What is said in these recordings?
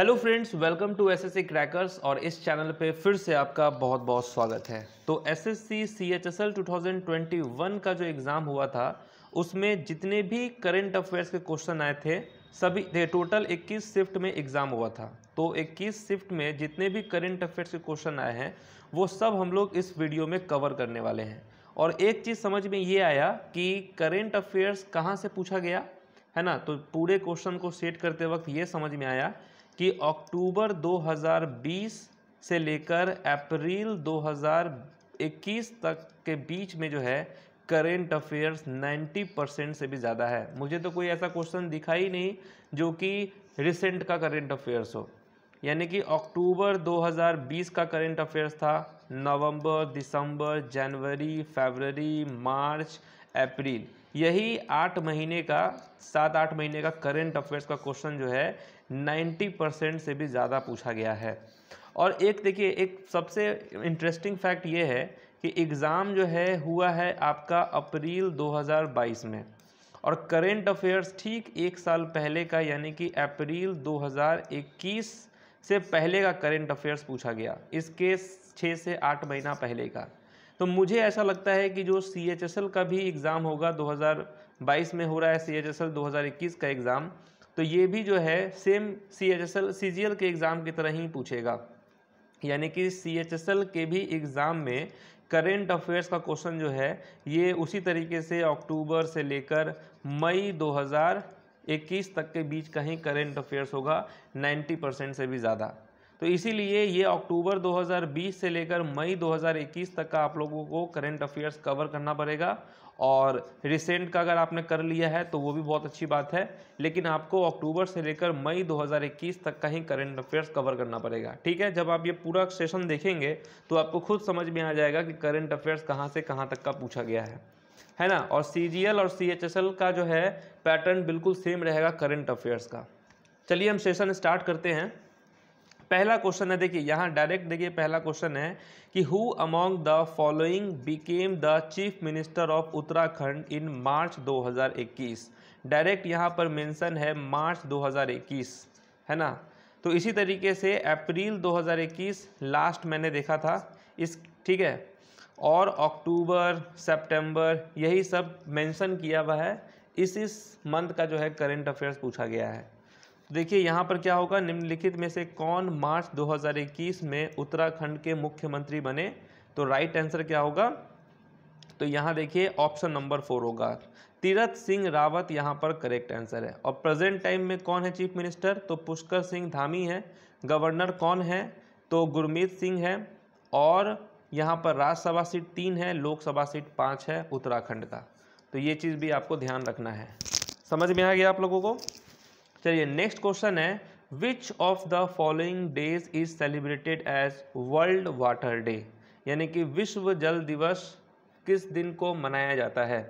Hello friends welcome to SSC crackers और इस channel पे फिर से आपका बहुत बहुत स्वागत है तो एसएससी सीएचएसएल 2021 का जो एग्ज़ाम हुआ था उसमें जितने भी करंट अफेयर्स के क्वेश्चन आए थे सभी थे टोटल 21 शिफ्ट में एग्ज़ाम हुआ था तो 21 शिफ्ट में जितने भी करंट अफेयर्स के क्वेश्चन आए हैं वो सब हम लोग इस वीडियो में कवर करने वाले हैं और एक चीज़ समझ में ये आया कि करेंट अफेयर्स कहाँ से पूछा गया है ना तो पूरे क्वेश्चन को सेट करते वक्त ये समझ में आया कि अक्टूबर 2020 से लेकर अप्रैल 2021 तक के बीच में जो है करेंट अफेयर्स 90 परसेंट से भी ज़्यादा है मुझे तो कोई ऐसा क्वेश्चन दिखा ही नहीं जो कि रिसेंट का करेंट अफेयर्स हो यानी कि अक्टूबर 2020 का करेंट अफेयर्स था नवंबर दिसंबर जनवरी फरवरी मार्च अप्रैल यही आठ महीने का सात आठ महीने का करेंट अफेयर्स का क्वेश्चन जो है नाइन्टी परसेंट से भी ज़्यादा पूछा गया है और एक देखिए एक सबसे इंटरेस्टिंग फैक्ट ये है कि एग्ज़ाम जो है हुआ है आपका अप्रैल 2022 में और करेंट अफेयर्स ठीक एक साल पहले का यानी कि अप्रैल 2021 से पहले का करेंट अफेयर्स पूछा गया इसके छः से आठ महीना पहले का तो मुझे ऐसा लगता है कि जो सी एच एस एल का भी एग्ज़ाम होगा 2022 में हो रहा है सी एच एस एल 2021 का एग्ज़ाम तो ये भी जो है same C H S L C G L के एग्ज़ाम की तरह ही पूछेगा यानी कि सी एच एस एल के भी एग्ज़ाम में करेंट अफेयर्स का क्वेश्चन जो है ये उसी तरीके से अक्टूबर से लेकर मई 2021 तक के बीच का ही करेंट अफेयर्स होगा 90 परसेंट से भी ज़्यादा तो इसीलिए ये अक्टूबर 2020 से लेकर मई 2021 तक का आप लोगों को करंट अफेयर्स कवर करना पड़ेगा और रिसेंट का अगर आपने कर लिया है तो वो भी बहुत अच्छी बात है लेकिन आपको अक्टूबर से लेकर मई 2021 तक का ही करंट अफेयर्स कवर करना पड़ेगा ठीक है जब आप ये पूरा सेशन देखेंगे तो आपको खुद समझ में आ जाएगा कि करंट अफेयर्स कहाँ से कहाँ तक का पूछा गया है है ना और सी और सी का जो है पैटर्न बिल्कुल सेम रहेगा करंट अफेयर्स का चलिए हम सेशन स्टार्ट करते हैं पहला क्वेश्चन है देखिए यहाँ डायरेक्ट देखिए पहला क्वेश्चन है कि who among the following became the chief minister of Uttarakhand in March 2021 direct यहाँ पर मेंशन है मार्च 2021 है ना तो इसी तरीके से अप्रैल 2021 लास्ट मैंने देखा था इस ठीक है और अक्टूबर सितंबर यही सब मेंशन किया हुआ है इस इस मंथ का जो है करेंट अफेयर्स पूछा गया है देखिए यहाँ पर क्या होगा निम्नलिखित में से कौन मार्च 2021 में उत्तराखंड के मुख्यमंत्री बने तो राइट आंसर क्या होगा तो यहाँ देखिए ऑप्शन नंबर फोर होगा तीरथ सिंह रावत यहाँ पर करेक्ट आंसर है और प्रेजेंट टाइम में कौन है चीफ मिनिस्टर तो पुष्कर सिंह धामी है गवर्नर कौन है तो गुरमीत सिंह है और यहाँ पर राज्यसभा सीट तीन है लोकसभा सीट पाँच है उत्तराखंड का तो ये चीज़ भी आपको ध्यान रखना है समझ में आ गया आप लोगों को चलिए नेक्स्ट क्वेश्चन है which of the following days is celebrated as World Water Day यानी कि विश्व जल दिवस किस दिन को मनाया जाता है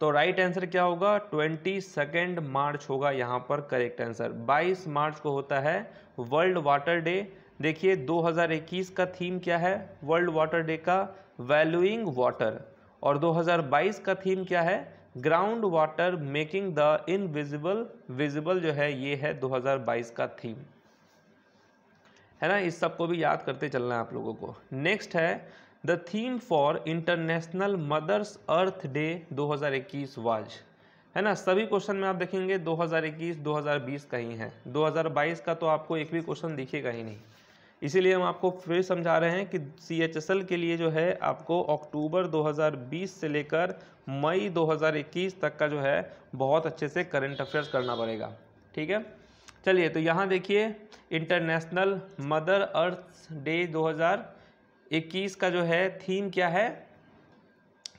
तो राइट right आंसर क्या होगा ट्वेंटी सेकेंड मार्च होगा यहाँ पर करेक्ट आंसर बाईस मार्च को होता है वर्ल्ड वाटर डे देखिए 2021 का थीम क्या है वर्ल्ड वाटर डे का वैल्यूइंग वाटर और 2022 का थीम क्या है ground water making the invisible visible जो है ये है 2022 का थीम है ना इस सब को भी याद करते चलना है आप लोगों को नेक्स्ट है the theme for International Mother's Earth Day 2021 was है ना सभी क्वेश्चन में आप देखेंगे 2021 2020 का ही है 2022 का तो आपको एक भी क्वेश्चन दिखेगा ही नहीं इसीलिए हम आपको फिर समझा रहे हैं कि सी एच एस एल के लिए जो है आपको अक्टूबर 2020 से लेकर मई 2021 तक का जो है बहुत अच्छे से करंट अफेयर्स करना पड़ेगा ठीक है चलिए तो यहाँ देखिए इंटरनेशनल मदर अर्थ डे 2021 का जो है थीम क्या है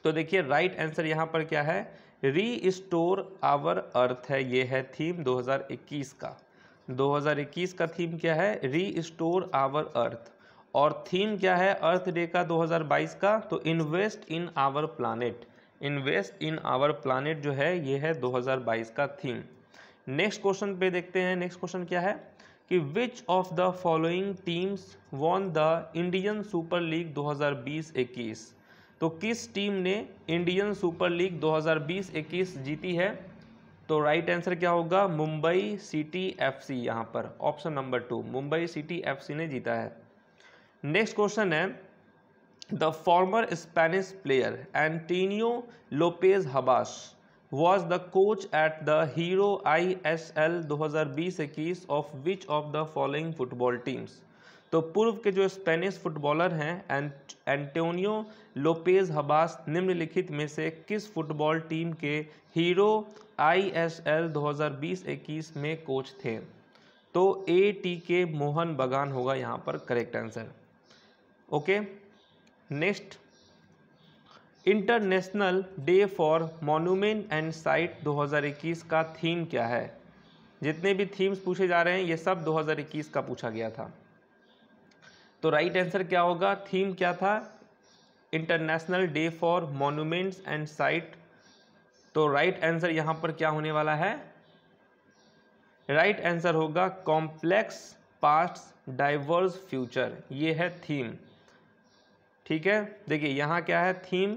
तो देखिए राइट आंसर यहाँ पर क्या है री स्टोर आवर अर्थ है ये है थीम 2021 का 2021 का थीम क्या है री स्टोर आवर अर्थ और थीम क्या है अर्थ डे का 2022 का तो invest in our planet invest in our planet जो है ये है 2022 का थीम नेक्स्ट क्वेश्चन पे देखते हैं नेक्स्ट क्वेश्चन क्या है कि which of the following teams won the Indian Super League 2020-21 तो किस टीम ने इंडियन सुपर लीग 2020-21 जीती है तो राइट आंसर क्या होगा मुंबई सिटी एफसी यहाँ पर option number two Mumbai City FC ने जीता है नेक्स्ट क्वेश्चन है the former Spanish player Antonio Lopez Habas was the coach at the Hero I S L दो हज़ार बीस इक्कीस of which of the following football teams तो पूर्व के जो स्पेनिश फुटबॉलर हैं एंटोनियो लोपेज हबास निम्नलिखित में से किस फुटबॉल टीम के हीरो आईएसएल 2020-21 में कोच थे तो ए टी के मोहन बगान होगा यहाँ पर correct answer okay next International Day for Monument and Site 2021 का थीम क्या है जितने भी थीम्स पूछे जा रहे हैं ये सब 2021 का पूछा गया था तो राइट आंसर क्या होगा थीम क्या था International Day for Monuments and Site तो राइट आंसर यहाँ पर क्या होने वाला है राइट right आंसर होगा कॉम्प्लेक्स पास्ट डाइवर्स फ्यूचर ये है थीम ठीक है देखिए यहाँ क्या है थीम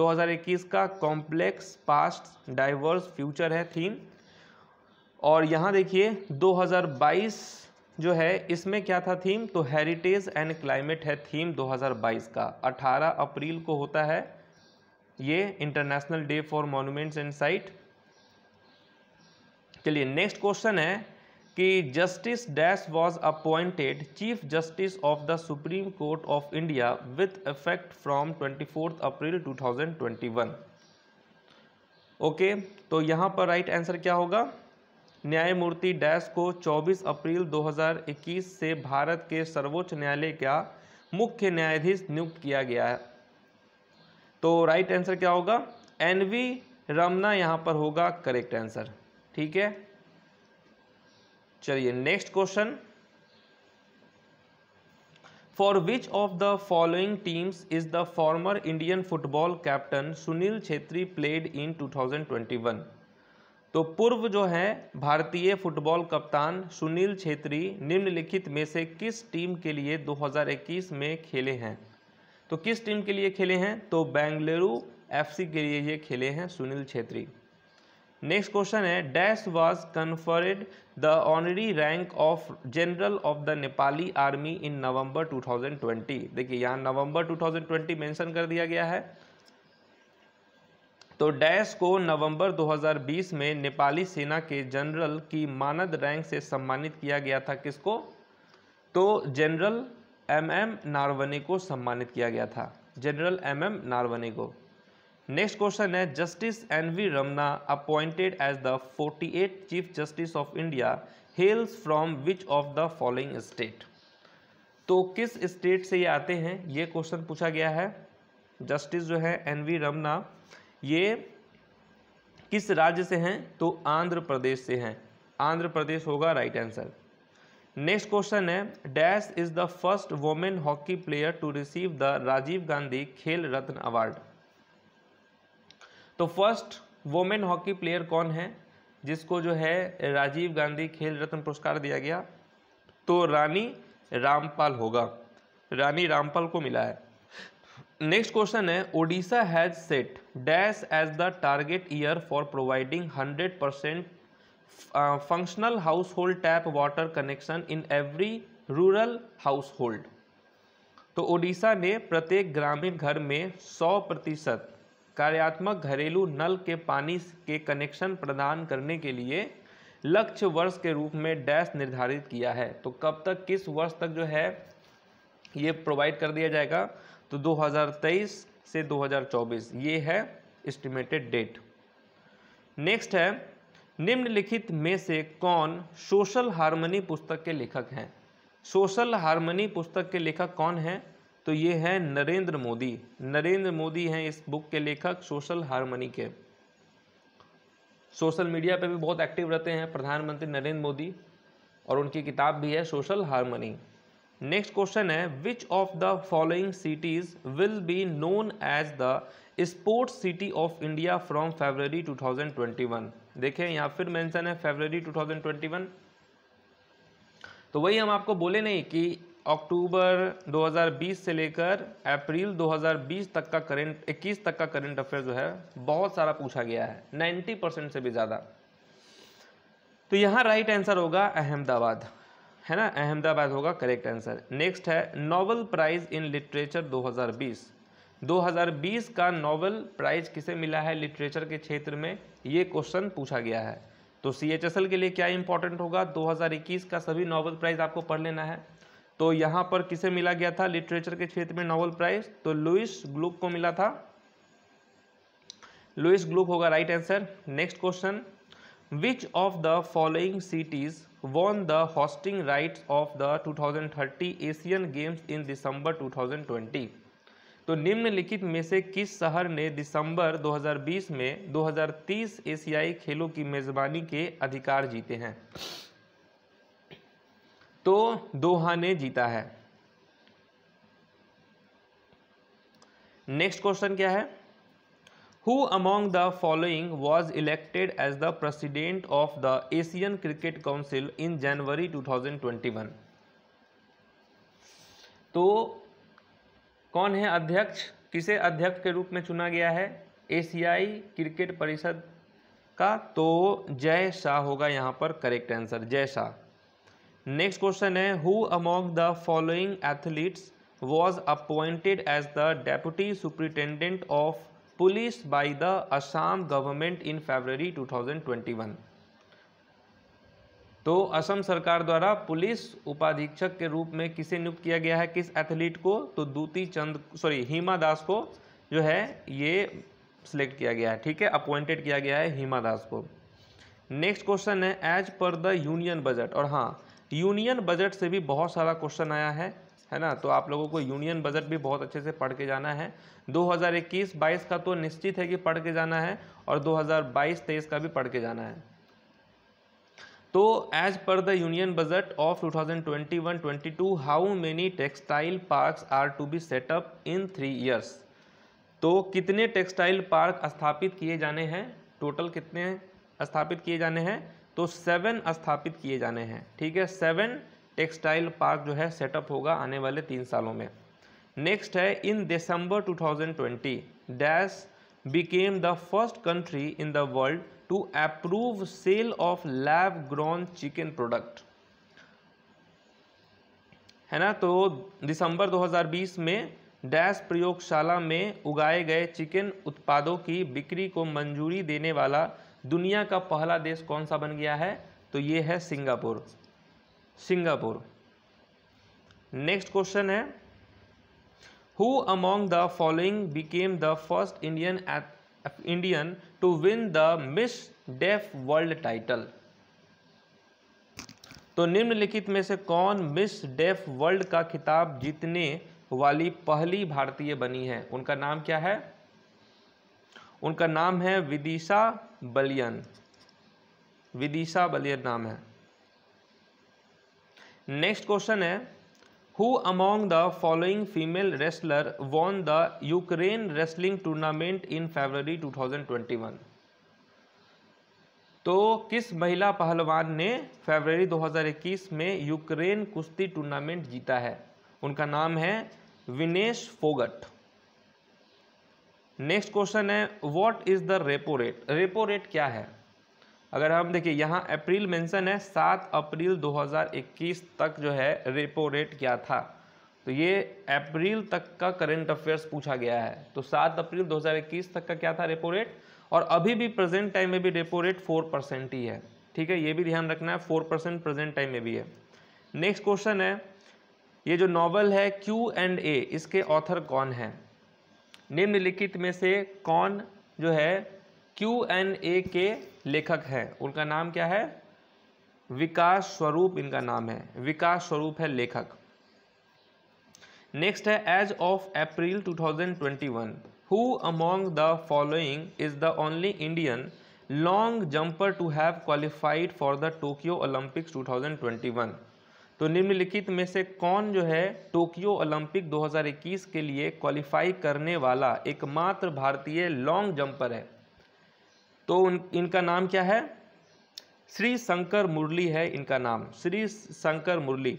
2021 का कॉम्प्लेक्स पास्ट डाइवर्स फ्यूचर है थीम और यहाँ देखिए 2022 जो है इसमें क्या था थीम तो हेरिटेज एंड क्लाइमेट है थीम 2022 का 18 अप्रैल को होता है ये International Day for Monuments and Site चलिए नेक्स्ट क्वेश्चन है कि justice dash was appointed chief justice of the Supreme Court of India with effect from 24 April 2021 okay okay, तो यहां पर राइट right आंसर क्या होगा न्यायमूर्ति डैश को 24 अप्रैल 2021 से भारत के सर्वोच्च न्यायालय का मुख्य न्यायाधीश नियुक्त किया गया है तो राइट आंसर क्या होगा एन वी रमना यहां पर होगा करेक्ट आंसर ठीक है चलिए next question for which of the following teams is the former Indian football captain Sunil Chhetri played in 2021 तो पूर्व जो है भारतीय फुटबॉल कप्तान सुनील छेत्री निम्नलिखित में से किस टीम के लिए 2021 में खेले हैं तो किस टीम के लिए खेले हैं तो बेंगलुरु एफसी के लिए ये खेले हैं सुनील छेत्री नेक्स्ट क्वेश्चन है dash was conferred the honorary rank of general of the Nepali army in November 2020 देखिए यहाँ नवंबर 2020 मेंशन कर दिया गया है तो डैश को नवंबर 2020 में नेपाली सेना के जनरल की मानद रैंक से सम्मानित किया गया था किसको तो जनरल एम एम नारवने को सम्मानित किया गया था जनरल एम एम नारवने को नेक्स्ट क्वेश्चन है justice N V Ramana appointed as the 48 chief justice of India hails from which of the following state तो किस स्टेट से ये आते हैं ये क्वेश्चन पूछा गया है जस्टिस जो है एन वी रमना ये किस राज्य से हैं तो आंध्र प्रदेश से हैं आंध्र प्रदेश होगा राइट आंसर नेक्स्ट क्वेश्चन है dash is the first women hockey player to receive the Rajiv Gandhi Khel Ratna award तो फर्स्ट वोमेन हॉकी प्लेयर कौन है जिसको जो है राजीव गांधी खेल रत्न पुरस्कार दिया गया तो रानी रामपाल होगा रानी रामपाल को मिला है नेक्स्ट क्वेश्चन है Odisha has set dash as the target year for providing hundred percent functional household tap water connection in every rural household तो ओडिशा ने प्रत्येक ग्रामीण घर में 100 प्रतिशत कार्यात्मक घरेलू नल के पानी के कनेक्शन प्रदान करने के लिए लक्ष्य वर्ष के रूप में डैश निर्धारित किया है तो कब तक किस वर्ष तक जो है ये प्रोवाइड कर दिया जाएगा तो 2023 से 2024 ये है एस्टिमेटेड डेट नेक्स्ट है निम्नलिखित में से कौन सोशल हारमनी पुस्तक के लेखक हैं सोशल हारमनी पुस्तक के लेखक कौन हैं तो ये है नरेंद्र मोदी नरेंद्र मोदी हैं इस बुक के लेखक सोशल हारमनी के सोशल मीडिया पे भी बहुत एक्टिव रहते हैं प्रधानमंत्री नरेंद्र मोदी और उनकी किताब भी है सोशल हारमनी नेक्स्ट क्वेश्चन है which of the following cities will be known as the sports city of India from February 2021 देखें यहाँ फिर मेंशन है फेबररी 2021 तो वही हम आपको बोले नहीं कि अक्टूबर 2020 से लेकर अप्रैल 2020 तक का करेंट 21 तक का करेंट अफेयर जो है बहुत सारा पूछा गया है 90 परसेंट से भी ज़्यादा तो यहाँ राइट आंसर होगा अहमदाबाद है ना अहमदाबाद होगा करेक्ट आंसर नेक्स्ट है नोबल प्राइज़ इन लिटरेचर 2020 2020 का नोबल प्राइज़ किसे मिला है लिटरेचर के क्षेत्र में ये क्वेश्चन पूछा गया है तो सी के लिए क्या इंपॉर्टेंट होगा 2021 का सभी नोबल प्राइज़ आपको पढ़ लेना है तो यहाँ पर किसे मिला गया था लिटरेचर के क्षेत्र में नोबल प्राइज़ तो लुइस ग्लुक को मिला था लुइस ग्लुक होगा right answer next question which of the following cities won the hosting rights of the 2030 Asian Games in December 2020 तो निम्नलिखित में से किस शहर ने दिसंबर 2020 में 2030 एशियाई खेलों की मेज़बानी के अधिकार जीते हैं तो दोहा ने जीता है नेक्स्ट क्वेश्चन क्या है Who among the following was elected as the president of the Asian Cricket Council in January 2021? तो कौन है अध्यक्ष किसे अध्यक्ष के रूप में चुना गया है एशियाई क्रिकेट परिषद का तो जय शाह होगा यहाँ पर correct answer Jay Shah next question है who among the following athletes was appointed as the deputy superintendent of police by the Assam government in february 2021 तो असम सरकार द्वारा पुलिस उपाधीक्षक के रूप में किसे नियुक्त किया गया है किस एथलीट को तो दूती चंद सॉरी हीमा दास को जो है ये सिलेक्ट किया गया है ठीक है अपॉइंटेड किया गया है हीमा दास को नेक्स्ट क्वेश्चन है as per the union budget और हाँ यूनियन बजट से भी बहुत सारा क्वेश्चन आया है है ना तो आप लोगों को यूनियन बजट भी बहुत अच्छे से पढ़ के जाना है 2021-22 का तो निश्चित है कि पढ़ के जाना है और 2022-23 का भी पढ़ के जाना है तो as per the union budget of 2021-22 how many textile parks are to be set up in three years तो कितने टेक्सटाइल पार्क स्थापित किए जाने हैं टोटल कितने स्थापित किए जाने हैं तो सेवन स्थापित किए जाने हैं ठीक है सेवन टेक्सटाइल पार्क जो है सेटअप होगा आने वाले तीन सालों में नेक्स्ट है in December 2020 dash became the first country in the world to approve sale of lab grown chicken product है ना तो दिसंबर 2020 में डैश प्रयोगशाला में उगाए गए चिकन उत्पादों की बिक्री को मंजूरी देने वाला दुनिया का पहला देश कौन सा बन गया है तो ये है सिंगापुर सिंगापुर नेक्स्ट क्वेश्चन है who among the following became the first Indian Indian to win the Miss Deaf World title तो निम्नलिखित में से कौन मिस डेफ वर्ल्ड का खिताब जीतने वाली पहली भारतीय बनी है उनका नाम क्या है उनका नाम है विदिशा बलियन विदिशा बलियन नाम है नेक्स्ट क्वेश्चन है who among the following female wrestler won the Ukraine wrestling tournament in February 2021 तो किस महिला पहलवान ने फेबररी 2021 में यूक्रेन कुश्ती टूर्नामेंट जीता है उनका नाम है विनेश फोगट नेक्स्ट क्वेश्चन है what is the repo rate repo rate क्या है अगर हम देखिए यहाँ अप्रैल मेंशन है सात अप्रैल 2021 तक जो है रेपो रेट क्या था तो ये अप्रैल तक का करेंट अफेयर्स पूछा गया है तो सात अप्रैल 2021 तक का क्या था रेपो रेट और अभी भी प्रेजेंट टाइम में भी रेपो रेट फोर परसेंट ही है ठीक है ये भी ध्यान रखना है फोर परसेंट प्रेजेंट टाइम में भी है नेक्स्ट क्वेश्चन है ये जो नॉवल है क्यू एंड ए इसके ऑथर कौन है निम्नलिखित में से कौन जो है क्यू एन ए के लेखक हैं उनका नाम क्या है विकास स्वरूप इनका नाम है विकास स्वरूप है लेखक नेक्स्ट है as of April 2021 who among the following is the only Indian long jumper to have qualified for the Tokyo Olympics 2021 तो निम्नलिखित में से कौन जो है टोक्यो ओलंपिक 2021 के लिए क्वालिफाई करने वाला एकमात्र भारतीय लॉन्ग जंपर है तो उन इनका नाम क्या है श्री शंकर मुरली है इनका नाम श्री शंकर मुरली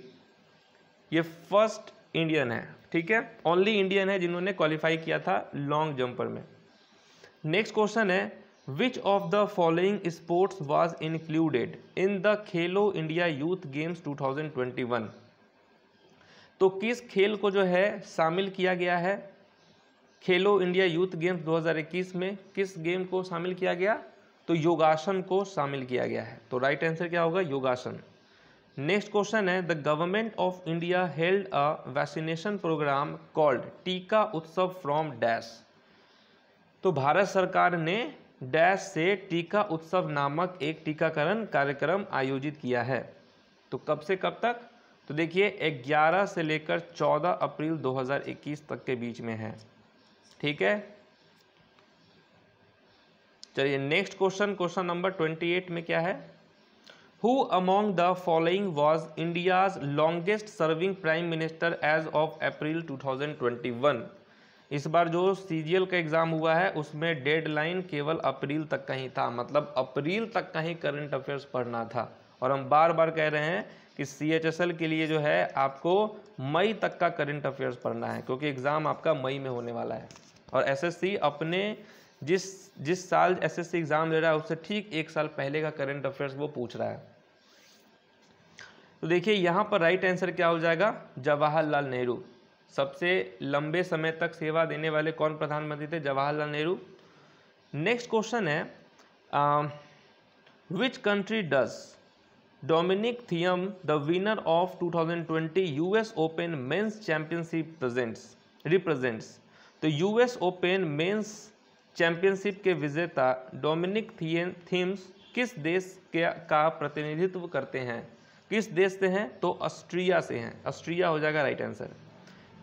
ये फर्स्ट इंडियन है ठीक है ओनली इंडियन है जिन्होंने क्वालिफाई किया था लॉन्ग जंपर में नेक्स्ट क्वेश्चन है which of the following sports was included in the Khelo India youth Games 2021 तो किस खेल को जो है शामिल किया गया है खेलो इंडिया यूथ गेम्स 2021 में किस गेम को शामिल किया गया तो योगासन को शामिल किया गया है तो राइट आंसर क्या होगा योगासन नेक्स्ट क्वेश्चन है the Government of India held a vaccination programme called Tika Utsav from dash तो भारत सरकार ने डैश से टीका उत्सव नामक एक टीकाकरण कार्यक्रम आयोजित किया है तो कब से कब तक तो देखिए 11 से लेकर 14 अप्रैल 2021 तक के बीच में है ठीक है चलिए next question question number twenty eight में क्या है who among the following was India's longest serving prime minister as of April 2021 इस बार जो सी का एग्ज़ाम हुआ है उसमें डेडलाइन केवल अप्रैल तक का ही था मतलब अप्रैल तक का ही करंट अफेयर्स पढ़ना था और हम बार बार कह रहे हैं कि सी के लिए जो है आपको मई तक का करंट अफेयर्स पढ़ना है क्योंकि एग्ज़ाम आपका मई में होने वाला है और एसएससी अपने जिस जिस साल एसएससी एग्ज़ाम ले रहा है उससे ठीक एक साल पहले का करंट अफेयर्स वो पूछ रहा है तो देखिए यहाँ पर राइट आंसर क्या हो जाएगा जवाहरलाल नेहरू सबसे लंबे समय तक सेवा देने वाले कौन प्रधानमंत्री थे जवाहरलाल नेहरू नेक्स्ट क्वेश्चन है which country does Dominic Thiem the winner of 2020 US Open men's championship presents represents तो यूएस ओपन मेंस चैंपियनशिप के विजेता डोमिनिक थियन थीम्स किस देश के का प्रतिनिधित्व करते हैं किस देश से हैं तो ऑस्ट्रिया से हैं ऑस्ट्रिया हो जाएगा राइट आंसर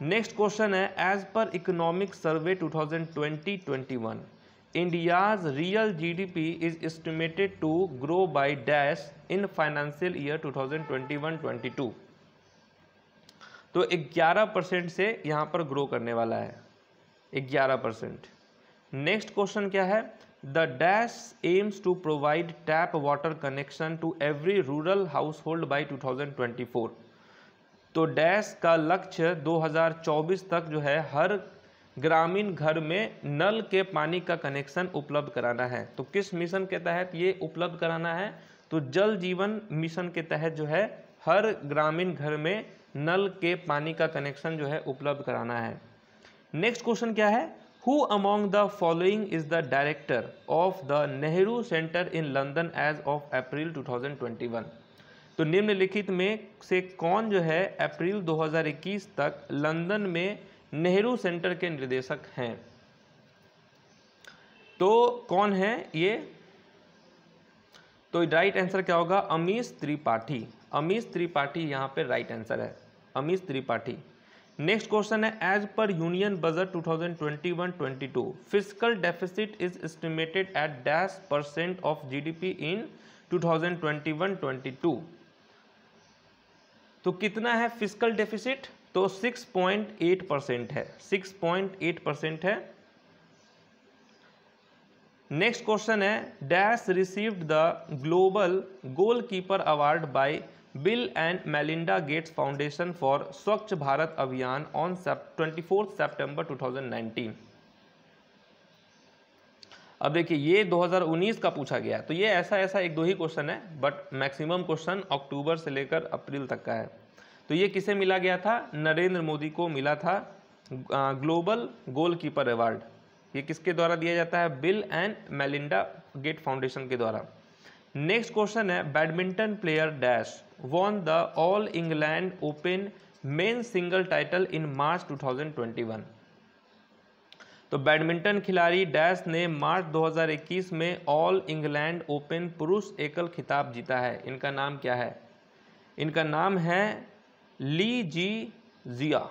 नेक्स्ट क्वेश्चन है as per economic survey 2020-21 India's real GDP is estimated to grow by dash in financial year 2021-22 तो 11 परसेंट से यहाँ पर ग्रो करने वाला है ग्यारह परसेंट नेक्स्ट क्वेश्चन क्या है the dash aims to provide tap water connection to every rural household by two thousand twenty four तो डैश का लक्ष्य 2024 तक जो है हर ग्रामीण घर में नल के पानी का कनेक्शन उपलब्ध कराना है तो किस मिशन के तहत ये उपलब्ध कराना है तो जल जीवन मिशन के तहत जो है हर ग्रामीण घर में नल के पानी का कनेक्शन जो है उपलब्ध कराना है नेक्स्ट क्वेश्चन क्या है who among the following is the director of the Nehru Centre in London as of April 2021 तो निम्नलिखित में से कौन जो है अप्रैल 2021 तक लंदन में नेहरू सेंटर के निर्देशक हैं तो कौन है ये तो राइट आंसर क्या होगा अमीश त्रिपाठी अमीश त्रिपाठी यहाँ पे राइट आंसर है अमीश त्रिपाठी नेक्स्ट क्वेश्चन है as per union budget 2021-22 physical deficit is estimated at dash percent of GDP in 2021-22 तो कितना है फिजिकल डेफिसिट तो 6.8 परसेंट है 6.8 परसेंट है नेक्स्ट क्वेश्चन है dash received the global goalkeeper award by Bill and Melinda Gates Foundation for Swachh Bharat Abhiyan on twenty fourth September two thousand nineteen अब देखिए ये 2019 का पूछा गया तो ये ऐसा ऐसा एक दो ही क्वेश्चन है बट मैक्सिमम क्वेश्चन अक्टूबर से लेकर अप्रैल तक का है तो ये किसे मिला गया था नरेंद्र मोदी को मिला था ग्लोबल गोलकीपर अवार्ड ये किसके द्वारा दिया जाता है Bill and Melinda Gate Foundation के द्वारा नेक्स्ट क्वेश्चन है badminton player dash won the all England Open men single title in March 2021 तो बैडमिंटन खिलाड़ी डैश ने मार्च 2021 में ऑल इंग्लैंड ओपन पुरुष एकल खिताब जीता है इनका नाम क्या है इनका नाम है ली जी जिया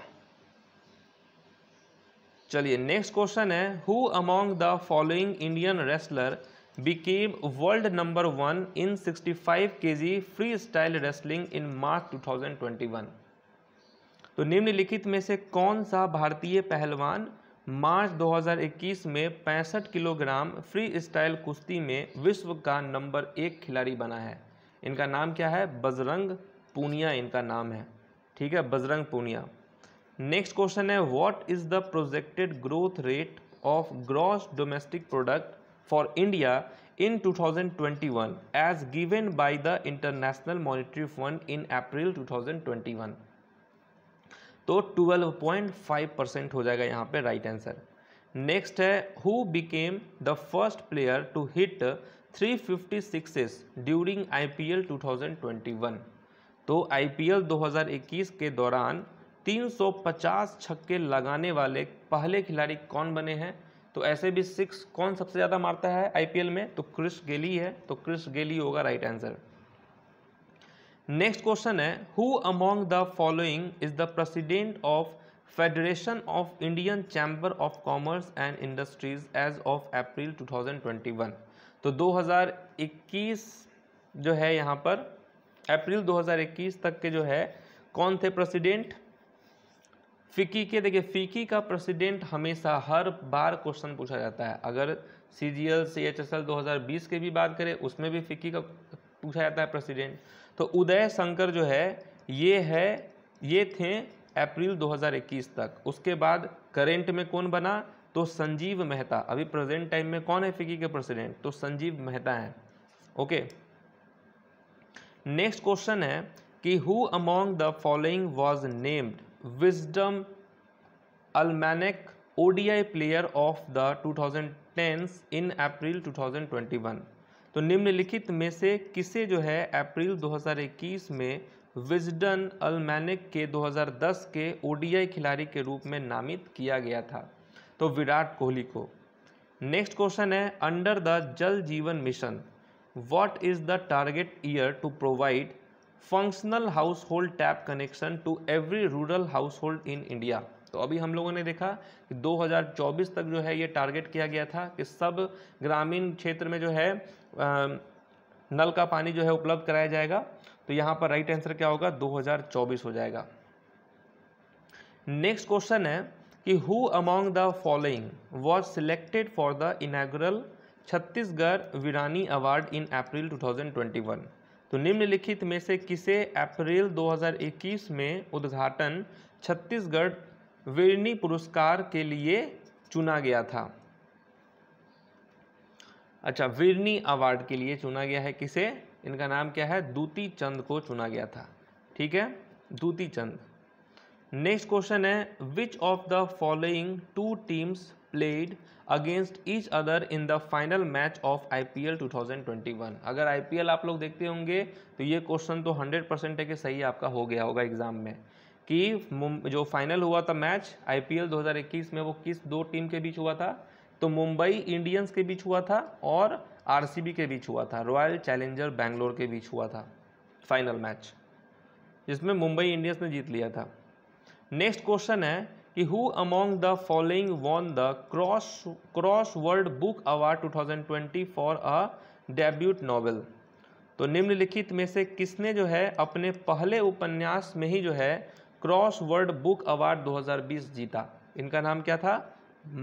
चलिए नेक्स्ट क्वेश्चन है who among the following Indian wrestler became world number one in 65 in March two thousand twenty 2021 तो निम्नलिखित में से कौन सा भारतीय पहलवान मार्च 2021 में पैंसठ किलोग्राम फ्री स्टाइल कुश्ती में विश्व का नंबर एक खिलाड़ी बना है इनका नाम क्या है बजरंग पूनिया इनका नाम है ठीक है बजरंग पूनिया नेक्स्ट क्वेश्चन है what is the projected growth rate of gross domestic product for India in 2021 as given by the International Monetary Fund in April 2021 तो 12.5 परसेंट हो जाएगा यहाँ पे राइट आंसर नेक्स्ट है who became the first player to hit three fifty sixes during I 2021 तो IPL 2021 के दौरान 350 छक्के लगाने वाले पहले खिलाड़ी कौन बने हैं तो ऐसे भी सिक्स कौन सबसे ज़्यादा मारता है आईपीएल में तो क्रिस गेली है तो क्रिस गेली होगा राइट आंसर नेक्स्ट क्वेश्चन है who among the following is the president of federation of Indian chamber of commerce and industries as of April 2021 तो 2021 जो है यहाँ पर अप्रैल 2021 तक के जो है कौन थे प्रेसिडेंट फिक्की के देखिए फिक्की का प्रेसिडेंट हमेशा हर बार क्वेश्चन पूछा जाता है अगर C G L C H S L दो हज़ार बीस की भी बात करें उसमें भी फिक्की का पूछा जाता है प्रेसिडेंट तो उदय शंकर जो है ये है ये थे अप्रैल 2021 तक उसके बाद करेंट में कौन बना तो संजीव मेहता अभी प्रेजेंट टाइम में कौन है फिक्की के प्रेसिडेंट तो संजीव मेहता हैं ओके नेक्स्ट क्वेश्चन है कि who among the following was named Wisden Almanack ODI player of the 2010s in April 2021 तो निम्नलिखित में से किसे जो है अप्रैल 2021 में विजडन अलमैनिक के 2010 के ओडीआई खिलाड़ी के रूप में नामित किया गया था तो विराट कोहली को नेक्स्ट क्वेश्चन है under the Jal Jeevan mission what is the target year to provide functional household tap connection to every rural household in India तो अभी हम लोगों ने देखा कि 2024 तक जो है ये टारगेट किया गया था कि सब ग्रामीण क्षेत्र में जो है नल का पानी जो है उपलब्ध कराया जाएगा तो यहाँ पर राइट आंसर क्या होगा 2024 हो जाएगा नेक्स्ट क्वेश्चन है कि who among the following was selected for the inaugural Chhattisgarh Veerni award in April 2021 तो निम्नलिखित में से किसे अप्रैल 2021 में उद्घाटन छत्तीसगढ़ वीरनी पुरस्कार के लिए चुना गया था अच्छा वीरनी अवार्ड के लिए चुना गया है किसे इनका नाम क्या है दूती चंद को चुना गया था ठीक है दूती चंद नेक्स्ट क्वेश्चन है which of the following two teams played against each other in the final match of I P L two thousand twenty one अगर आई पी एल आप लोग देखते होंगे तो ये क्वेश्चन तो हंड्रेड परसेंट है कि सही आपका हो गया होगा एग्जाम में कि जो फाइनल हुआ था मैच आई पी एल दो हज़ार इक्कीस में वो किस दो टीम के बीच हुआ था तो मुंबई इंडियंस के बीच हुआ था और आर सी बी के बीच हुआ था रॉयल चैलेंजर बैंगलोर के बीच हुआ था फाइनल मैच जिसमें मुंबई इंडियंस ने जीत लिया था नेक्स्ट क्वेश्चन है कि who among the following won the cross crossword book award 2020 for a debut novel तो निम्नलिखित में से किसने जो है अपने पहले उपन्यास में ही जो है क्रॉस वर्ल्ड बुक अवार्ड 2020 जीता इनका नाम क्या था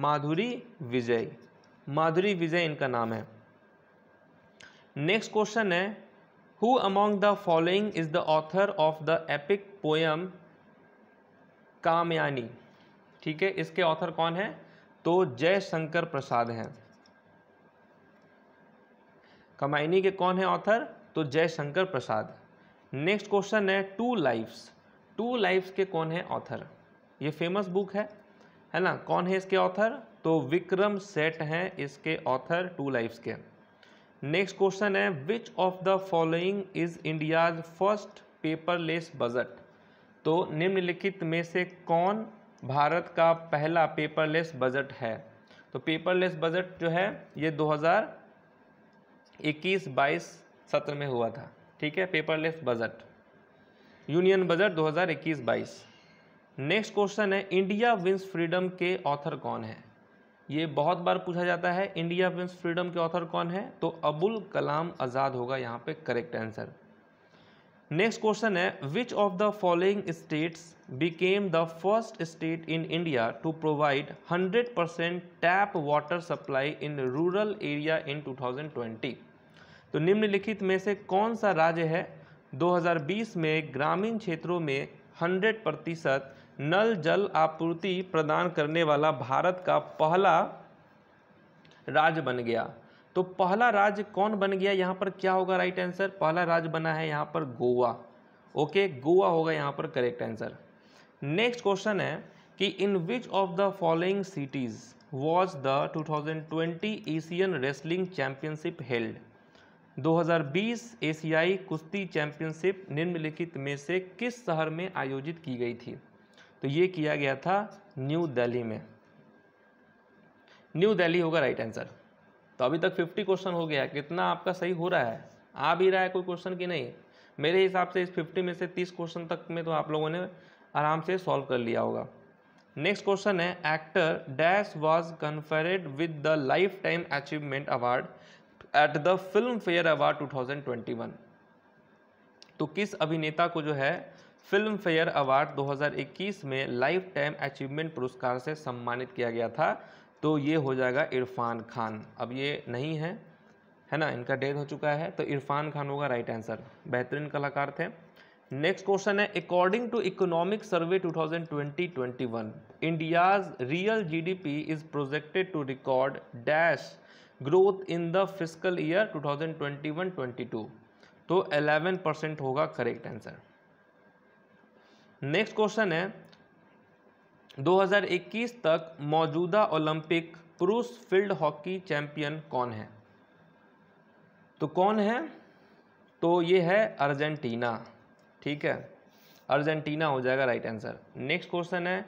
माधुरी विजय माधुरी विजय इनका नाम है नेक्स्ट क्वेश्चन है who among the following is the author of the epic poem Kamayani ठीक है इसके ऑथर कौन है तो जयशंकर प्रसाद हैं कमाइनी के कौन है ऑथर तो जयशंकर प्रसाद नेक्स्ट क्वेश्चन है टू लाइफ्स टू लाइफ्स के कौन है ऑथर ये फेमस बुक है है ना कौन है इसके ऑथर तो विक्रम सेट हैं इसके ऑथर टू लाइफ्स के नेक्स्ट क्वेश्चन है which of the following is India's first paperless budget तो निम्नलिखित में से कौन भारत का पहला पेपरलेस बजट है तो पेपरलेस बजट जो है ये 2021-22 सत्र में हुआ था ठीक है paperless budget union budget 2021-22 next question है इंडिया विंस फ्रीडम के ऑथर कौन है ये बहुत बार पूछा जाता है इंडिया विंस फ्रीडम के ऑथर कौन है तो अबुल कलाम आज़ाद होगा यहाँ पे करेक्ट आंसर नेक्स्ट क्वेश्चन है which of the following states became the first state in India to provide 100 percent tap water supply in rural area in 2020 तो निम्नलिखित में से कौन सा राज्य है 2020 में ग्रामीण क्षेत्रों में 100 प्रतिशत नल जल आपूर्ति प्रदान करने वाला भारत का पहला राज्य बन गया तो पहला राज्य कौन बन गया यहाँ पर क्या होगा राइट आंसर पहला राज्य बना है यहाँ पर गोवा ओके गोवा होगा यहाँ पर करेक्ट आंसर नेक्स्ट क्वेश्चन है कि in which of the following cities was the 2020 Asian wrestling championship held 2020 एशियाई कुश्ती चैम्पियनशिप निम्नलिखित में से किस शहर में आयोजित की गई थी तो ये किया गया था न्यू दिल्ली में न्यू दिल्ली होगा राइट आंसर तो अभी तक 50 क्वेश्चन हो गया कितना आपका सही हो रहा है आ भी रहा है कोई क्वेश्चन कि नहीं मेरे हिसाब से इस 50 में से 30 क्वेश्चन तक में तो आप लोगों ने आराम से सॉल्व कर लिया होगा नेक्स्ट क्वेश्चन है actor dash was conferred with the lifetime achievement award at the Filmfare award two तो किस अभिनेता को जो है फिल्म फेयर अवार्ड 2021 में लाइफ टाइम अचीवमेंट पुरस्कार से सम्मानित किया गया था तो ये हो जाएगा इरफान खान अब ये नहीं है है ना इनका डेथ हो चुका है तो इरफान खान होगा राइट आंसर बेहतरीन कलाकार थे नेक्स्ट क्वेश्चन है according to economic survey 2020-21 India's real GDP is projected to record dash growth in the physical year 2021-22 तो 11 परसेंट होगा करेक्ट आंसर नेक्स्ट क्वेश्चन है 2021 तक मौजूदा ओलंपिक पुरुष फील्ड हॉकी चैंपियन कौन है तो कौन है तो ये है अर्जेंटीना ठीक है अर्जेंटीना हो जाएगा राइट आंसर नेक्स्ट क्वेश्चन है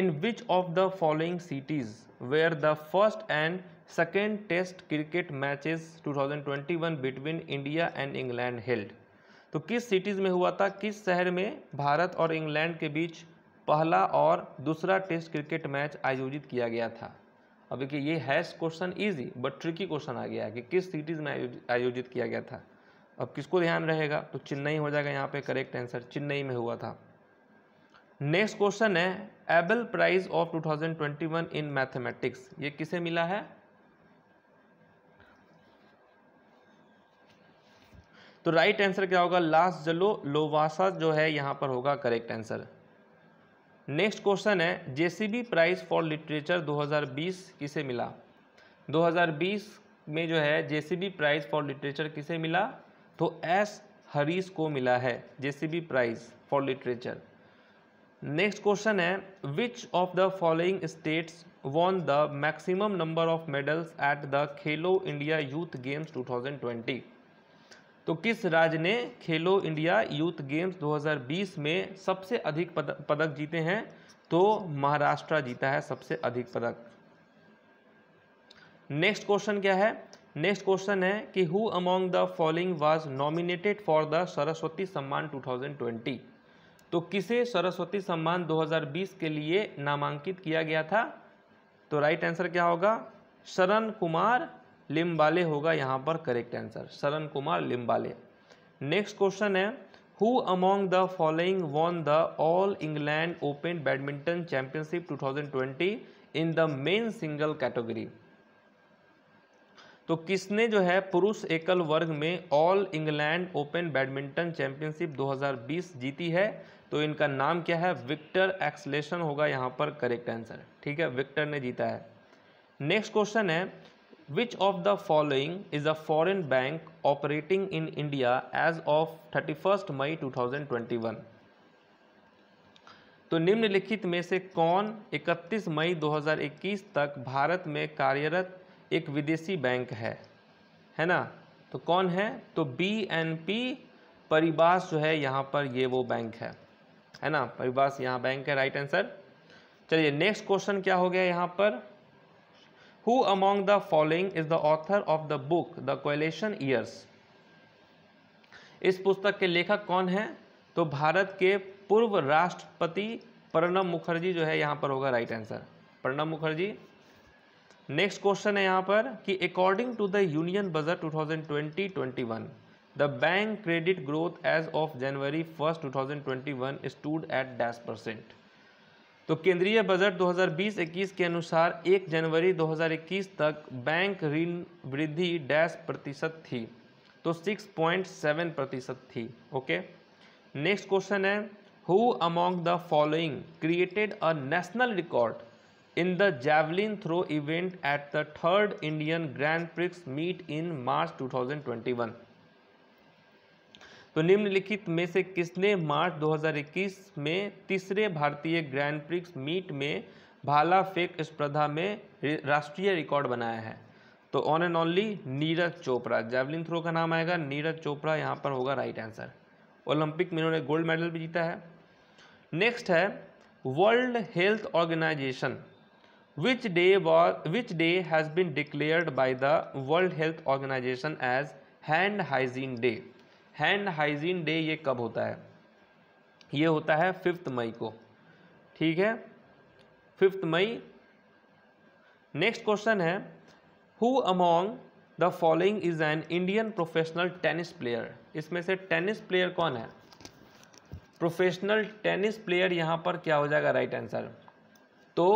in which of the following cities were the first and second test cricket matches 2021 between India and England held तो किस सिटीज़ में हुआ था किस शहर में भारत और इंग्लैंड के बीच पहला और दूसरा टेस्ट क्रिकेट मैच आयोजित किया गया था अब देखिए ये हैश question easy but tricky question आ गया है कि किस सिटीज़ में आयोजित किया गया था अब किसको ध्यान रहेगा तो चेन्नई हो जाएगा यहाँ पे करेक्ट आंसर चेन्नई में हुआ था नेक्स्ट क्वेश्चन है Abel prize of 2021 in mathematics ये किसे मिला है तो राइट right आंसर क्या होगा लास्ट जलो लोवासा जो है यहाँ पर होगा करेक्ट आंसर नेक्स्ट क्वेश्चन है जेसीबी प्राइज़ फॉर लिटरेचर 2020 किसे मिला 2020 में जो है जेसीबी प्राइज़ फॉर लिटरेचर किसे मिला तो एस हरीश को मिला है JCB prize for literature next question है which of the following states won the maximum number of medals at the Khelo India youth games 2020 तो किस राज्य ने खेलो इंडिया यूथ गेम्स 2020 में सबसे अधिक पदक जीते हैं तो महाराष्ट्र जीता है सबसे अधिक पदक नेक्स्ट क्वेश्चन क्या है नेक्स्ट क्वेश्चन है कि who among the following was nominated for the Saraswati Samman 2020 तो किसे सरस्वती सम्मान 2020 के लिए नामांकित किया गया था तो राइट आंसर क्या होगा शरण कुमार लिम्बाले होगा यहाँ पर correct answer Sharan Kumar Limbale next question है who among the following won the all England open badminton championship 2020 in the men single category तो किसने जो है पुरुष एकल वर्ग में all England open badminton championship 2020 जीती है तो इनका नाम क्या है विक्टर एक्सलेशन होगा यहाँ पर करेक्ट आंसर ठीक है विक्टर ने जीता है नेक्स्ट क्वेश्चन है of the following is a a bank operating in India as of thirty first May one तो निम्नलिखित में से कौन 31 मई 2021 तक भारत में कार्यरत एक विदेशी बैंक है है ना तो कौन है तो बी एन पी परिवास जो है यहाँ पर ये वो बैंक है है ना परिवास यहाँ बैंक है राइट आंसर चलिए नेक्स्ट क्वेश्चन क्या हो गया यहाँ पर who among the following is the author of the book the coalition years इस पुस्तक के लेखक कौन हैं तो भारत के पूर्व राष्ट्रपति प्रणब मुखर्जी जो है यहाँ पर होगा right answer Pranab Mukherjee next question है यहाँ पर कि according to the union budget 2020-21 the bank credit growth as of January first 2021 stood at dash percent तो केंद्रीय बजट 2020-21 के अनुसार 1 जनवरी 2021 तक बैंक ऋण वृद्धि डैश प्रतिशत थी तो 6.7 प्रतिशत थी ओके नेक्स्ट क्वेश्चन है who among the following created a national record in the javelin throw event at the third Indian grand prix meet in March 2021 तो निम्नलिखित में से किसने मार्च 2021 में तीसरे भारतीय ग्रैंड प्रिक्स मीट में भाला फेंक स्पर्धा में राष्ट्रीय रिकॉर्ड बनाया है तो one and only Neeraj Chopra javelin throw का नाम आएगा नीरज चोपड़ा यहाँ पर होगा राइट आंसर ओलंपिक में इन्होंने गोल्ड मेडल भी जीता है नेक्स्ट है World Health Organization which day वॉ which day has been declared by the World Health Organization as hand hygiene day hand hygiene day ये कब होता है ये होता है फिफ्थ मई को ठीक है फिफ्थ मई नेक्स्ट क्वेश्चन है who among the following is an Indian professional tennis player इसमें से टेनिस प्लेयर कौन है प्रोफेशनल टेनिस प्लेयर यहाँ पर क्या हो जाएगा राइट right आंसर तो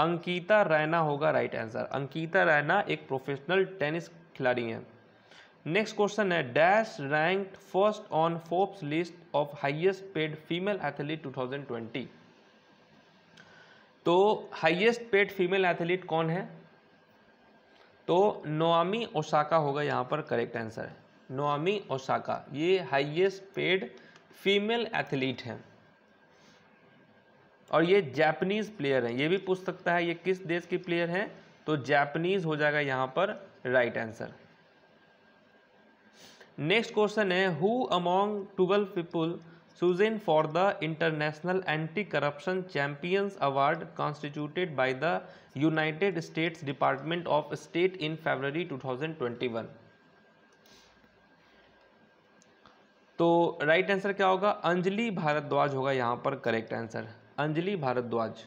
अंकिता रैना होगा right right answer Ankita Raina एक प्रोफेशनल टेनिस खिलाड़ी हैं नेक्स्ट क्वेश्चन है dash rank first on Forbes list of highest paid female athlete 2020 तो हाईएस्ट पेड फीमेल एथलीट कौन है तो नोआमी ओसाका होगा यहाँ पर करेक्ट आंसर है नोआमी ओसाका ये हाईएस्ट पेड फीमेल एथलीट है और ये जापानीज़ प्लेयर हैं ये भी पूछ सकता है ये किस देश की प्लेयर हैं तो जापानीज़ हो जाएगा यहाँ पर right right answer next question है who among twelve people chosen for the international anti corruption champions award constituted by the United States department of state in twenty one तो राइट right आंसर क्या होगा अंजलि भारद्वाज होगा यहाँ पर correct answer Anjali Bhardwaj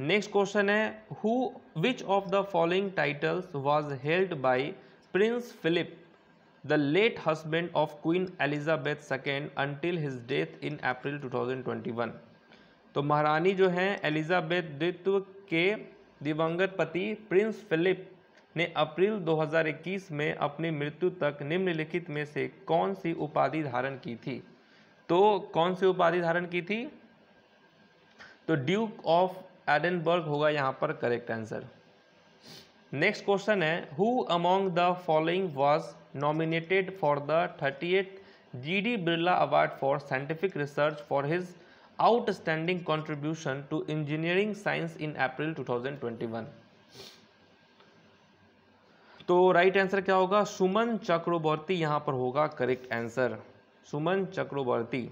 next question है who which of the following titles was held by Prince Philip the late husband of Queen Elizabeth second until his death in April 2021 तो महारानी जो हैं एलिजाबेथ द्वित्व के दिवंगत पति प्रिंस फिलिप ने अप्रैल 2021 में अपनी मृत्यु तक निम्नलिखित में से कौन सी उपाधि धारण की थी तो कौन सी उपाधि धारण की थी तो ड्यूक ऑफ एडनबर्ग होगा यहाँ पर करेक्ट आंसर नेक्स्ट क्वेश्चन है who among the following was nominated for the 38th G.D. Birla Award for Scientific Research for his outstanding contribution to engineering science in April 2021. तो right answer क्या होगा सुमन चक्रवर्ती यहाँ पर होगा correct answer Suman Chakraborty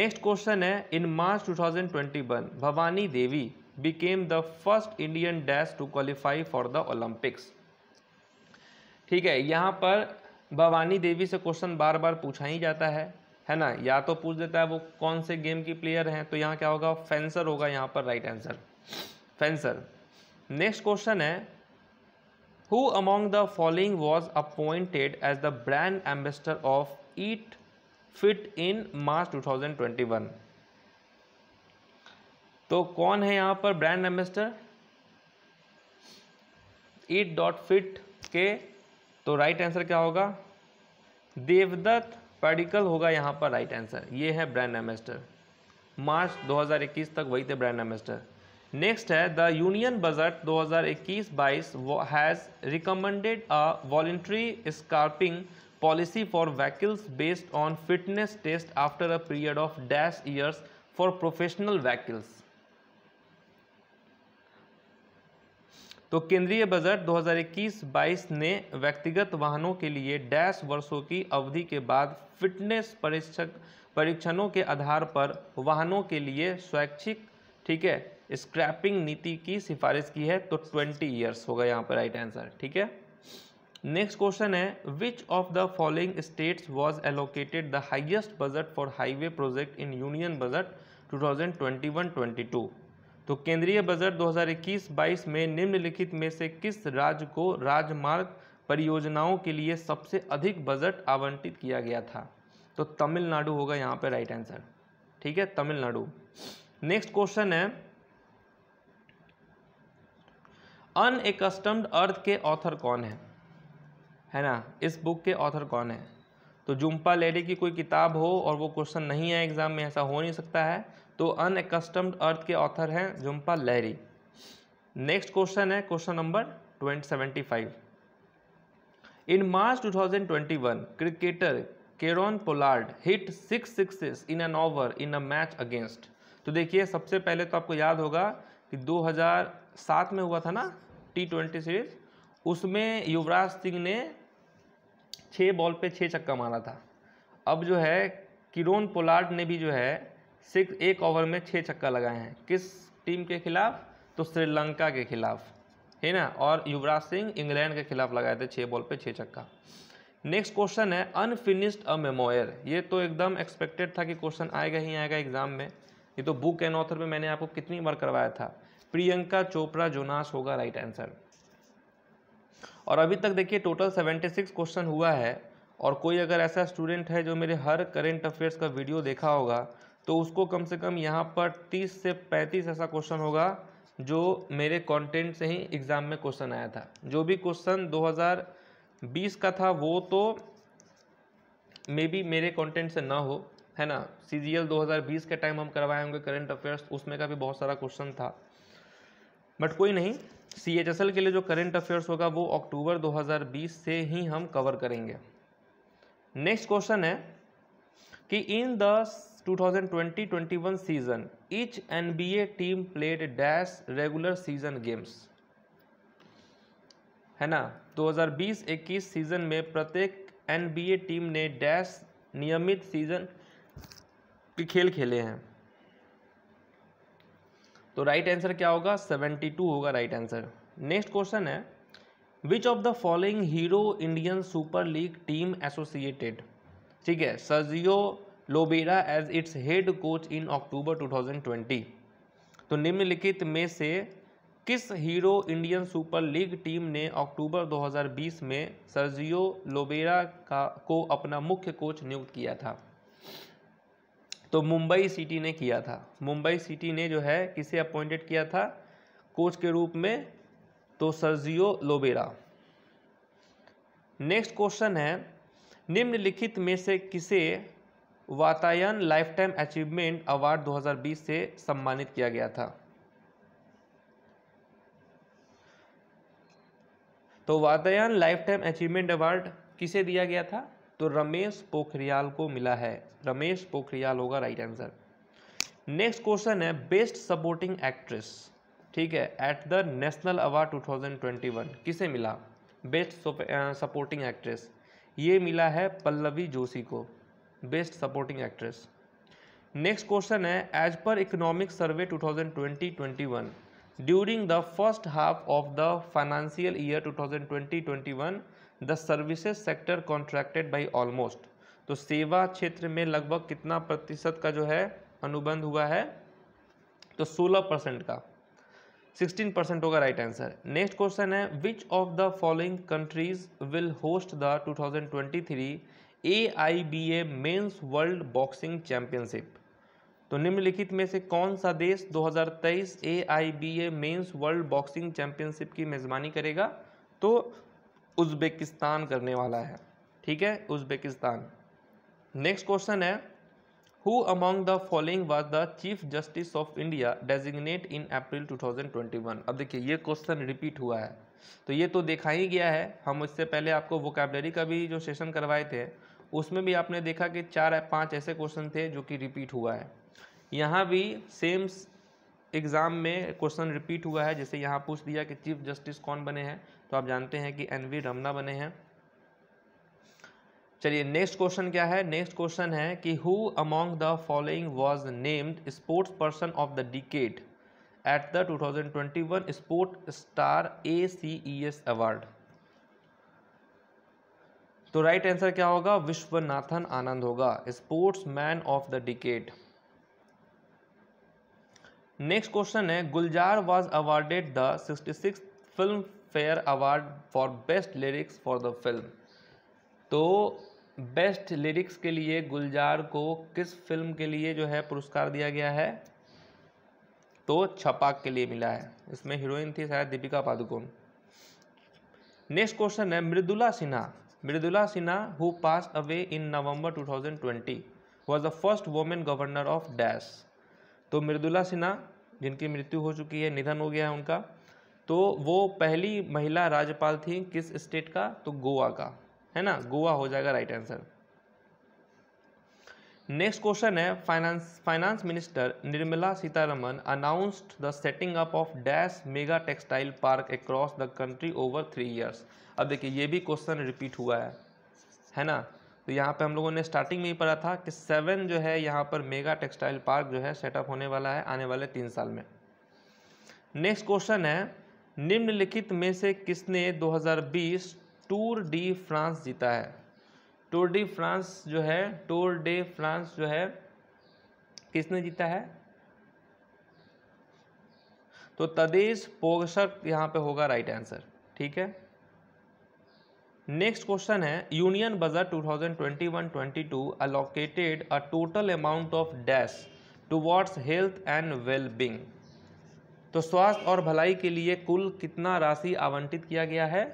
next question है in March 2021 Bhavani Devi became the first Indian dash to qualify for the Olympics. ठीक है यहाँ पर भवानी देवी से क्वेश्चन बार बार पूछा ही जाता है है ना या तो पूछ देता है वो कौन से गेम की प्लेयर हैं तो यहाँ क्या होगा फेंसर होगा यहाँ पर right answer fencer next question है who among the following was appointed as the brand ambassador of eat fit in March 2021 तो कौन है यहाँ पर brand ambassador eat dot fit के तो राइट आंसर क्या होगा देवदत्त पेडिकल होगा यहाँ पर राइट आंसर ये है ब्रांड एम्बेस्टर मार्च 2021 तक वही थे ब्रांड एम्बेस्टर नेक्स्ट है the union budget 2021-22 has recommended a voluntary scrapping policy for vehicles based on fitness test after a period of dash years for professional vehicles तो केंद्रीय budget 2021-22 ने व्यक्तिगत वाहनों के लिए डैश वर्षों की अवधि के बाद फिटनेस परीक्षक परीक्षणों के आधार पर वाहनों के लिए स्वैच्छिक ठीक है स्क्रैपिंग नीति की सिफारिश की है तो 20 ईयर्स होगा यहाँ पर राइट आंसर ठीक है नेक्स्ट क्वेश्चन है which of the following states was allocated the highest budget for highway project in union budget 2021-22 तो केंद्रीय बजट 2021-22 में निम्नलिखित में से किस राज्य को राजमार्ग परियोजनाओं के लिए सबसे अधिक बजट आवंटित किया गया था तो तमिलनाडु होगा यहाँ पर राइट आंसर ठीक है तमिलनाडु नेक्स्ट क्वेश्चन है अनएकस्टम्ड अर्थ के ऑथर कौन है है ना इस बुक के ऑथर कौन है तो जुम्पा लेडी की कोई किताब हो और वो क्वेश्चन नहीं है एग्जाम में ऐसा हो नहीं सकता है तो अनएकस्टम्ड अर्थ के ऑथर हैं झुम्पा लहरी नेक्स्ट क्वेश्चन है question number twenty seventy five in March 2021 cricketer Kieron Pollard hit six sixes in an over in a match against तो देखिए सबसे पहले तो आपको याद होगा कि 2007 में हुआ था ना टी ट्वेंटी सीरीज उसमें युवराज सिंह ने छः बॉल पे छः चक्का मारा था अब जो है किरोन पोलार्ड ने भी जो है सिक्स एक ओवर में छः छक्का लगाए हैं किस टीम के खिलाफ तो श्रीलंका के खिलाफ है ना और युवराज सिंह इंग्लैंड के खिलाफ लगाए थे छः बॉल पे छः छक्का नेक्स्ट क्वेश्चन है अनफिनिश्ड अ मेमोयर ये तो एकदम एक्सपेक्टेड था कि क्वेश्चन आएगा ही आएगा एग्जाम में ये तो बुक एंड ऑथर में मैंने आपको कितनी बार करवाया था प्रियंका चोपड़ा जोनास होगा राइट आंसर और अभी तक देखिए टोटल सिक्स क्वेश्चन हुआ है और कोई अगर ऐसा स्टूडेंट है जो मेरे हर करेंट अफेयर्स का वीडियो देखा होगा तो उसको कम से कम यहाँ पर तीस से पैंतीस ऐसा क्वेश्चन होगा जो मेरे कंटेंट से ही एग्ज़ाम में क्वेश्चन आया था जो भी क्वेश्चन 2020 का था वो तो मे बी मेरे कंटेंट से ना हो है ना सी जी एल के टाइम हम करवाए होंगे करेंट अफेयर्स उसमें का भी बहुत सारा क्वेश्चन था बट कोई नहीं सी एच एस एल के लिए जो करेंट अफेयर्स होगा वो अक्टूबर 2020 से ही हम कवर करेंगे नेक्स्ट क्वेश्चन है कि in the 2020-21 season, each NBA team played dash regular season games. है ना 2020-21 season में प्रत्येक nba team ने dash नियमित season के खेल खेले हैं तो राइट right आंसर क्या होगा 72 होगा राइट आंसर नेक्स्ट क्वेश्चन है which of the following Hero Indian Super League team associated ठीक है सजियो Lobera as its head coach in October 2020 तो निम्नलिखित में से किस Hero Indian Super League team ने अक्टूबर 2020 में सर्जियो लोबेरा का को अपना मुख्य कोच नियुक्त किया था तो मुंबई सिटी ने किया था मुंबई सिटी ने जो है किसे अपॉइंटेड किया था कोच के रूप में तो सर्जियो लोबेरा नेक्स्ट क्वेश्चन है निम्नलिखित में से किसे Vatayan lifetime achievement award 2020 से सम्मानित किया गया था तो Vatayan lifetime achievement award किसे दिया गया था तो रमेश पोखरियाल को मिला है रमेश पोखरियाल होगा राइट आंसर नेक्स्ट क्वेश्चन है बेस्ट सपोर्टिंग एक्ट्रेस ठीक है एट द नेशनल अवार्ड 2021 किसे मिला बेस्ट सपोर्टिंग एक्ट्रेस ये मिला है पल्लवी जोशी को best supporting actress next question है as per economic survey 2020-21 during the first half of the financial year 2020-21 the services sector contracted by almost तो सेवा क्षेत्र में लगभग कितना प्रतिशत का जो है अनुबंध हुआ है तो 16 परसेंट का 16 परसेंट होगा राइट आंसर नेक्स्ट क्वेश्चन है which of the following countries will host the 2023 A I B A men's world boxing championship तो निम्नलिखित में से कौन सा देश 2023 A I B A men's world boxing championship की मेज़बानी करेगा तो उज्बेकिस्तान करने वाला है ठीक है उज्बेकिस्तान नेक्स्ट क्वेश्चन है who among the following was the chief justice of India designate in April 2021 अब देखिए ये क्वेश्चन रिपीट हुआ है तो ये तो देखा ही गया है हम इससे पहले आपको वोकेबलरी का भी जो सेशन करवाए थे उसमें भी आपने देखा कि चार पांच ऐसे क्वेश्चन थे जो कि रिपीट हुआ है यहाँ भी सेम एग्ज़ाम में क्वेश्चन रिपीट हुआ है जैसे यहाँ पूछ दिया कि चीफ जस्टिस कौन बने हैं तो आप जानते हैं कि एन वी रमना बने हैं चलिए नेक्स्ट क्वेश्चन क्या है नेक्स्ट क्वेश्चन है कि who among the following was named sports person of the decade at the 2021 sport star A C E S award तो राइट आंसर क्या होगा विश्वनाथन आनंद होगा sports man of the decade next question है Gulzar was awarded the sixty six Filmfare award for best lyrics for the film तो best lyrics के लिए गुलजार को किस फिल्म के लिए जो है पुरस्कार दिया गया है तो छपाक के लिए मिला है इसमें हीरोइन थी शायद दीपिका पादुकोण नेक्स्ट क्वेश्चन है Mridula Sinha who pass away in November two thousand 2020, was the first women governor of dash तो मृदुला सिन्हा जिनकी मृत्यु हो चुकी है निधन हो गया है उनका तो वो पहली महिला राज्यपाल थी किस स्टेट का तो गोवा का है ना गोवा हो जाएगा राइट आंसर नेक्स्ट क्वेश्चन है finance finance minister Nirmala Sitharaman announced the setting up of dash mega textile park across the country over three years अब देखिए ये भी क्वेश्चन रिपीट हुआ है है ना तो यहाँ पे हम लोगों ने स्टार्टिंग में ही पढ़ा था कि सेवन जो है यहाँ पर मेगा टेक्सटाइल पार्क जो है सेटअप होने वाला है आने वाले तीन साल में नेक्स्ट क्वेश्चन है निम्नलिखित में से किसने दो टूर डी फ्रांस जीता है टूर डी फ्रांस जो है टूर डे फ्रांस जो है किसने जीता है तो तदेश पोषक यहां पे होगा राइट आंसर ठीक है नेक्स्ट क्वेश्चन है union budget 2021-22 allocated a total amount of dash towards health and wellbeing तो स्वास्थ्य और भलाई के लिए कुल कितना राशि आवंटित किया गया है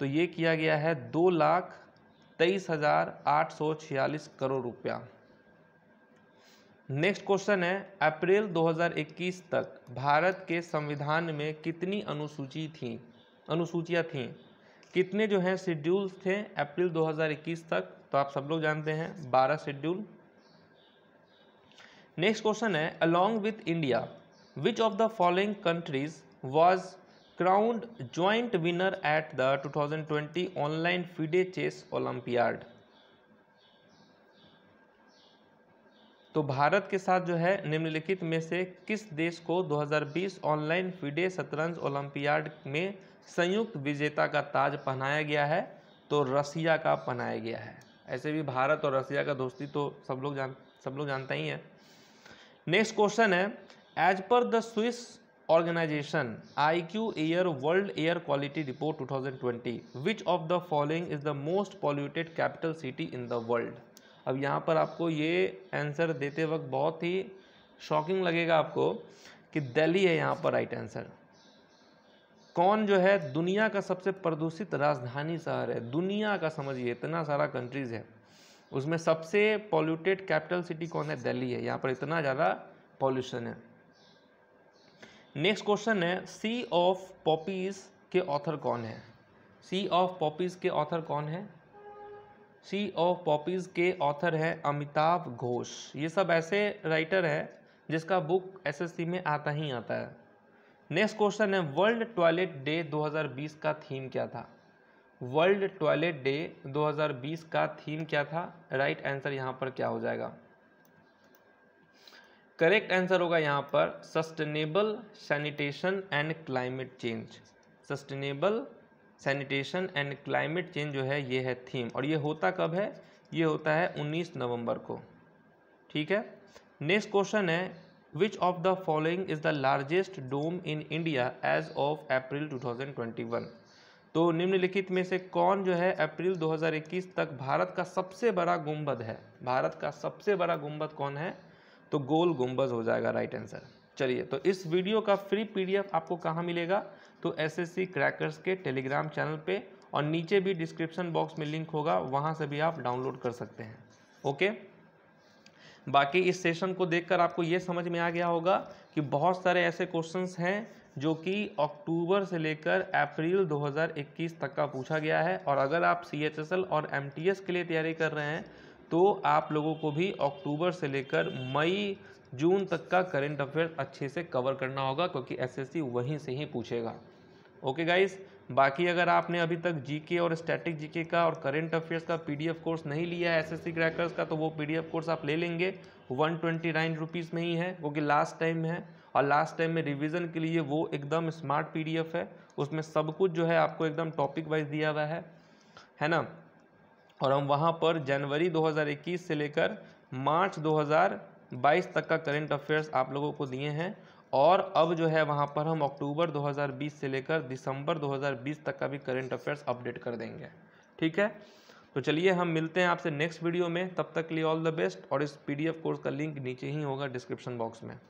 तो ये किया गया है दो लाख तेईस हजार आठ सौ छियालीस करोड़ रुपया नेक्स्ट क्वेश्चन है अप्रैल 2021 तक भारत के संविधान में कितनी अनुसूची थी अनुसूचियाँ थी कितने जो हैं शेड्यूल्स थे अप्रैल 2021 तक तो आप सब लोग जानते हैं 12 शेड्यूल नेक्स्ट क्वेश्चन है along with India which of the following countries was crowned joint winner at the 2020 online FIDE chess olympiad तो भारत के साथ जो है निम्नलिखित में से किस देश को 2020 ऑनलाइन फिडे शतरंज ओलंपियाड में संयुक्त विजेता का ताज पहनाया गया है तो रसिया का पहनाया गया है ऐसे भी भारत और रसिया का दोस्ती तो सब लोग जान सब लोग जानते ही हैं नेक्स्ट क्वेश्चन है as per the Swiss organisation I Q air world air quality report 2020 which of the following is the most polluted capital city in the world अब यहाँ पर आपको ये आंसर देते वक्त बहुत ही शॉकिंग लगेगा आपको कि दिल्ली है यहाँ पर राइट आंसर कौन जो है दुनिया का सबसे प्रदूषित राजधानी शहर है दुनिया का समझिए इतना सारा कंट्रीज़ है उसमें सबसे पॉल्यूटेड कैपिटल सिटी कौन है दिल्ली है यहाँ पर इतना ज़्यादा पॉल्यूशन है नेक्स्ट क्वेश्चन है सी ऑफ पॉपीज़ के ऑथर कौन है सी ऑफ पॉपीज़ के ऑथर कौन है सी ऑफ पॉपीज़ के ऑथर है अमिताभ घोष ये सब ऐसे राइटर हैं जिसका बुक एसएससी में आता ही आता है नेक्स्ट क्वेश्चन है वर्ल्ड टॉयलेट डे 2020 का थीम क्या था वर्ल्ड टॉयलेट डे 2020 का थीम क्या था राइट right आंसर यहाँ पर क्या हो जाएगा करेक्ट आंसर होगा यहाँ पर sustainable sanitation and climate change sustainable sanitation and climate change जो है ये है थीम और ये होता कब है ये होता है 19 नवंबर को ठीक है नेक्स्ट क्वेश्चन है which of the following is the largest dome in India as of April 2021 तो निम्नलिखित में से कौन जो है अप्रैल 2021 तक भारत का सबसे बड़ा गुम्बद है भारत का सबसे बड़ा गुम्बद कौन है तो गोल गुम्बज हो जाएगा राइट आंसर चलिए तो इस वीडियो का फ्री पीडीएफ आपको कहाँ मिलेगा तो एसएससी क्रैकर्स के टेलीग्राम चैनल पे और नीचे भी डिस्क्रिप्शन बॉक्स में लिंक होगा वहाँ से भी आप डाउनलोड कर सकते हैं ओके बाकी इस सेशन को देखकर आपको ये समझ में आ गया होगा कि बहुत सारे ऐसे क्वेश्चंस हैं जो कि अक्टूबर से लेकर अप्रैल 2021 तक का पूछा गया है और अगर आप सी और एम के लिए तैयारी कर रहे हैं तो आप लोगों को भी अक्टूबर से लेकर मई जून तक का करेंट अफेयर अच्छे से कवर करना होगा क्योंकि एसएससी वहीं से ही पूछेगा ओके गाइस बाकी अगर आपने अभी तक जीके और स्टैटिक जीके का और करेंट अफेयर्स का पीडीएफ कोर्स नहीं लिया है एस क्रैकर्स का तो वो पीडीएफ कोर्स आप ले लेंगे वन ट्वेंटी नाइन रुपीज़ में ही है क्योंकि लास्ट टाइम है और लास्ट टाइम में रिवीजन के लिए वो एकदम स्मार्ट पीडीएफ है उसमें सब कुछ जो है आपको एकदम टॉपिक वाइज दिया हुआ है है ना और हम वहाँ पर जनवरी 2021 से लेकर मार्च 2022 तक का करेंट अफेयर्स आप लोगों को दिए हैं और अब जो है वहाँ पर हम अक्टूबर 2020 से लेकर दिसंबर 2020 तक का भी करेंट अफेयर्स अपडेट कर देंगे ठीक है तो चलिए हम मिलते हैं आपसे नेक्स्ट वीडियो में तब तक के लिए ऑल द बेस्ट और इस पीडीएफ कोर्स का लिंक नीचे ही होगा डिस्क्रिप्शन बॉक्स में